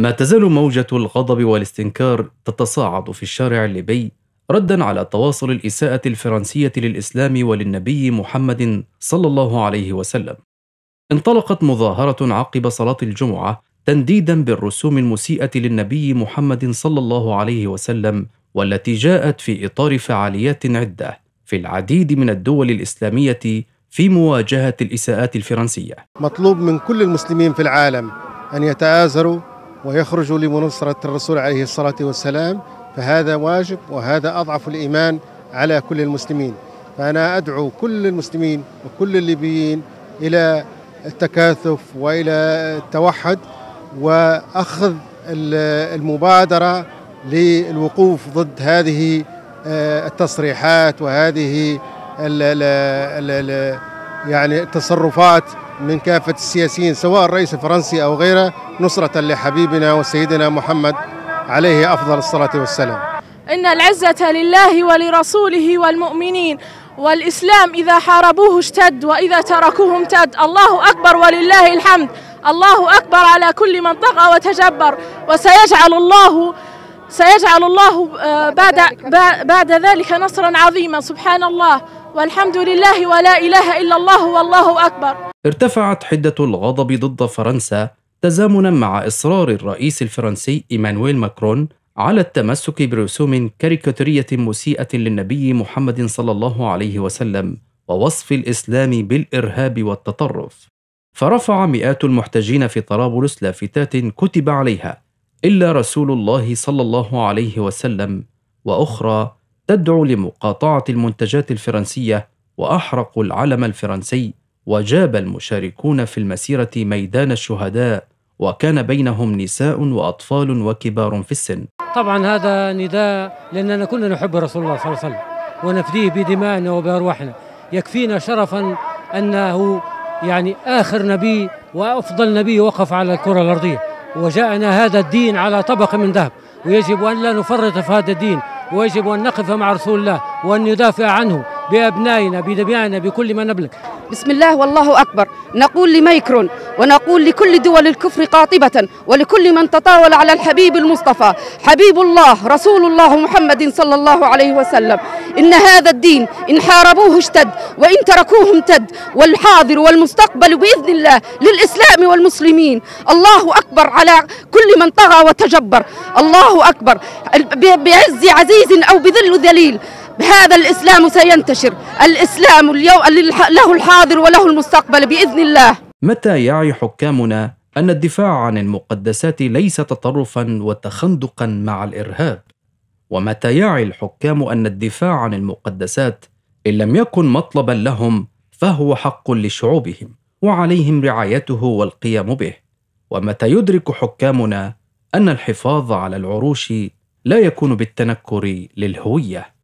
ما تزال موجة الغضب والاستنكار تتصاعد في الشارع الليبي ردا على تواصل الإساءة الفرنسية للإسلام وللنبي محمد صلى الله عليه وسلم. انطلقت مظاهرة عقب صلاة الجمعة تنديدا بالرسوم المسيئة للنبي محمد صلى الله عليه وسلم والتي جاءت في إطار فعاليات عدة في العديد من الدول الإسلامية في مواجهة الإساءات الفرنسية. مطلوب من كل المسلمين في العالم أن يتآزروا ويخرج لمنصرة الرسول عليه الصلاة والسلام فهذا واجب وهذا أضعف الإيمان على كل المسلمين فأنا أدعو كل المسلمين وكل الليبيين إلى التكاثف وإلى التوحد وأخذ المبادرة للوقوف ضد هذه آه، التصريحات وهذه يعني التصرفات من كافة السياسيين سواء الرئيس الفرنسي أو غيره نصرة لحبيبنا وسيدنا محمد عليه أفضل الصلاة والسلام إن العزة لله ولرسوله والمؤمنين والإسلام إذا حاربوه اشتد وإذا تركوه امتد الله أكبر ولله الحمد الله أكبر على كل من طغى وتجبر وسيجعل الله سيجعل الله آه، بعد بعد ذلك نصرا عظيما سبحان الله والحمد لله ولا إله إلا الله والله أكبر ارتفعت حدة الغضب ضد فرنسا تزامنا مع إصرار الرئيس الفرنسي إيمانويل ماكرون على التمسك برسوم كاريكاتورية مسيئة للنبي محمد صلى الله عليه وسلم ووصف الإسلام بالإرهاب والتطرف فرفع مئات المحتجين في طرابلس لافتات كتب عليها إلا رسول الله صلى الله عليه وسلم وأخرى تدعو لمقاطعة المنتجات الفرنسية وأحرقوا العلم الفرنسي وجاب المشاركون في المسيرة ميدان الشهداء وكان بينهم نساء وأطفال وكبار في السن طبعا هذا نداء لأننا كلنا نحب رسول الله صلى الله عليه وسلم ونفديه بدمائنا وبأرواحنا يكفينا شرفا أنه يعني آخر نبي وأفضل نبي وقف على الكرة الأرضية وجاءنا هذا الدين على طبق من ذهب ويجب أن لا نفرط في هذا الدين ويجب أن نقف مع رسول الله وأن ندافع عنه بأبنائنا بدمائنا بكل ما نملك بسم الله والله أكبر نقول لميكرون ونقول لكل دول الكفر قاطبة ولكل من تطاول على الحبيب المصطفى حبيب الله رسول الله محمد صلى الله عليه وسلم إن هذا الدين إن حاربوه اشتد وإن تركوه امتد والحاضر والمستقبل بإذن الله للإسلام والمسلمين الله أكبر على كل من طغى وتجبر الله أكبر بعز عزيز أو بذل ذليل هذا الإسلام سينتشر الإسلام اليوم له الحاضر وله المستقبل بإذن الله متى يعي حكامنا أن الدفاع عن المقدسات ليس تطرفا وتخندقا مع الإرهاب ومتى يعي الحكام أن الدفاع عن المقدسات إن لم يكن مطلبا لهم فهو حق لشعوبهم وعليهم رعايته والقيام به ومتى يدرك حكامنا أن الحفاظ على العروش لا يكون بالتنكر للهوية